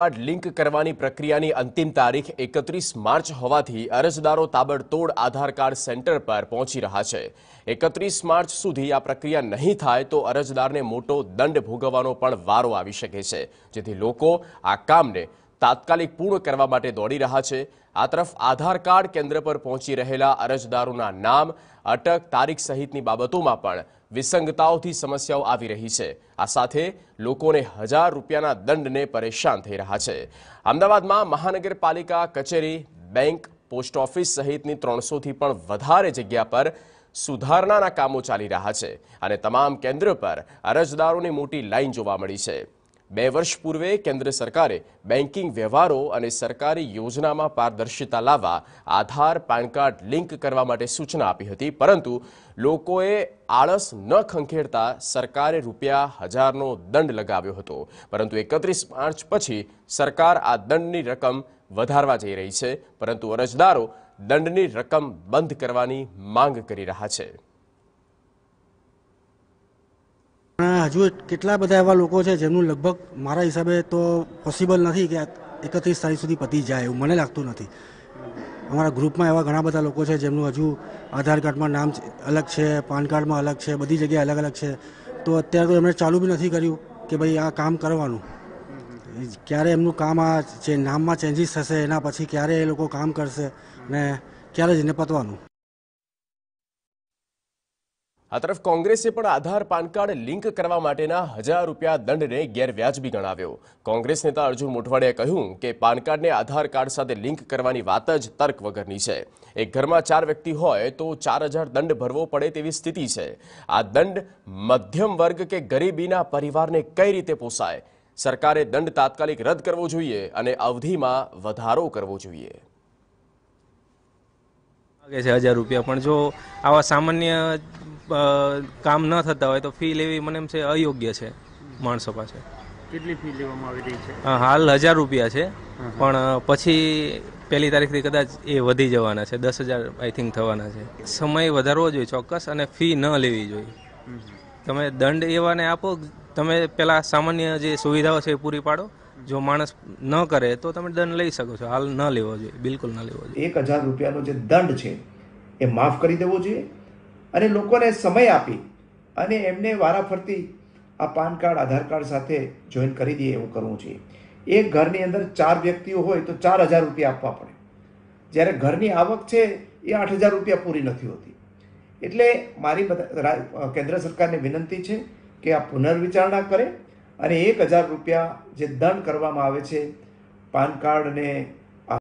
card link કરવાની પ્રક્રિયાની અંતિમ તારીખ એકત્રીસ માર્ચ હોવાથી અરજદારો તાબડતોડ આધાર કાર્ડ સેન્ટર પર પહોંચી રહ્યા છે એકત્રીસ માર્ચ સુધી આ પ્રક્રિયા નહીં થાય તો અરજદારને મોટો દંડ ભોગવવાનો પણ વારો આવી શકે છે જેથી લોકો આ કામને તાત્કાલિક પૂર્ણ કરવા માટે દોડી રહ્યા છે આ તરફ આધાર કાર્ડ કેન્દ્ર પર પહોંચી રહેલા અરજદારોના નામ અટક તારીખ સહિતની બાબતોમાં પણ વિસંગતાઓથી સમસ્યાઓ આવી રહી છે આ સાથે લોકોને હજાર રૂપિયાના દંડને પરેશાન થઈ રહ્યા છે અમદાવાદમાં મહાનગરપાલિકા કચેરી બેંક પોસ્ટ ઓફિસ સહિતની ત્રણસોથી પણ વધારે જગ્યા પર સુધારણાના કામો ચાલી રહ્યા છે અને તમામ કેન્દ્ર પર અરજદારોની મોટી લાઇન જોવા મળી છે બે વર્ષ પૂર્વે કેન્દ્ર સરકારે બેન્કિંગ વ્યવહારો અને સરકારી યોજનામાં પારદર્શિતા લાવવા આધાર પાન કાર્ડ લિંક કરવા માટે સૂચના આપી હતી પરંતુ લોકોએ આળસ ન ખંખેડતા સરકારે રૂપિયા હજારનો દંડ લગાવ્યો હતો પરંતુ એકત્રીસ માર્ચ પછી સરકાર આ દંડની રકમ વધારવા જઈ રહી છે પરંતુ અરજદારો દંડની રકમ બંધ કરવાની માંગ કરી રહ્યા છે હજુ કેટલા બધા એવા લોકો છે જેમનું લગભગ મારા હિસાબે તો પોસિબલ નથી કે એકત્રીસ તારીખ સુધી પતી જાય એવું મને લાગતું નથી અમારા ગ્રુપમાં એવા ઘણા બધા લોકો છે જેમનું હજુ આધાર કાર્ડમાં નામ અલગ છે પાન કાર્ડમાં અલગ છે બધી જગ્યાએ અલગ અલગ છે તો અત્યારે તો એમણે ચાલુ બી નથી કર્યું કે ભાઈ આ કામ કરવાનું ક્યારે એમનું કામ આ જે નામમાં ચેન્જીસ થશે એના પછી ક્યારે એ લોકો કામ કરશે ને ક્યારે જ એને પતવાનું આ તરફ કોંગ્રેસે પણ આધાર પાન કાર્ડ લિંક કરવા માટેના હજાર રૂપિયા દંડને ગેરવ્યાજબી ગણાવ્યો કોંગ્રેસ નેતા અર્જુન મોઢવાડિયાએ કહ્યું કે પાન કાર્ડને આધાર કાર્ડ સાથે લિંક કરવાની વાત જ તર્ક વગરની છે એક ઘરમાં ચાર વ્યક્તિ હોય તો ચાર હજાર દંડ ભરવો પડે તેવી સ્થિતિ છે આ દંડ મધ્યમ વર્ગ કે ગરીબીના પરિવારને કઈ રીતે પોસાય સરકારે દંડ તાત્કાલિક રદ કરવો જોઈએ અને અવધિમાં વધારો કરવો જોઈએ માગે છે હજાર રૂપિયા પણ જો આવા સામાન્ય કામ ન થતા હોય તો ફી લેવી મને એમ છે અયોગ્ય છે માણસો પાસે કેટલી ફી લેવામાં આવી રહી છે હાલ હજાર રૂપિયા છે પણ પછી પહેલી તારીખથી કદાચ એ વધી જવાના છે દસ હજાર આઈ થિંક થવાના છે સમય વધારવો જોઈએ ચોક્કસ અને ફી ન લેવી જોઈએ તમે દંડ એવાને આપો તમે પેલા સામાન્ય જે સુવિધાઓ છે એ પૂરી પાડો જો માણસ ન કરે તો તમે દંડ લઈ શકો છો હાલ ન લેવો જોઈએ બિલકુલ ન લેવો જોઈએ એક હજાર રૂપિયાનો જે દંડ છે એ માફ કરી દેવો જોઈએ અને લોકોને સમય આપી અને એમને વારાફરતી આ પાન કાર્ડ આધાર કાર્ડ સાથે જોઈન કરી દઈએ એવું કરવું જોઈએ એક ઘરની અંદર ચાર વ્યક્તિઓ હોય તો ચાર હજાર રૂપિયા આપવા પડે જ્યારે ઘરની આવક છે એ આઠ હજાર રૂપિયા પૂરી નથી હોતી એટલે મારી કેન્દ્ર સરકારને વિનંતી છે કે આ પુનર્વિચારણા કરે અને એક હજાર રૂપિયા જે દંડ કરવામાં આવે છે પાન કાર્ડને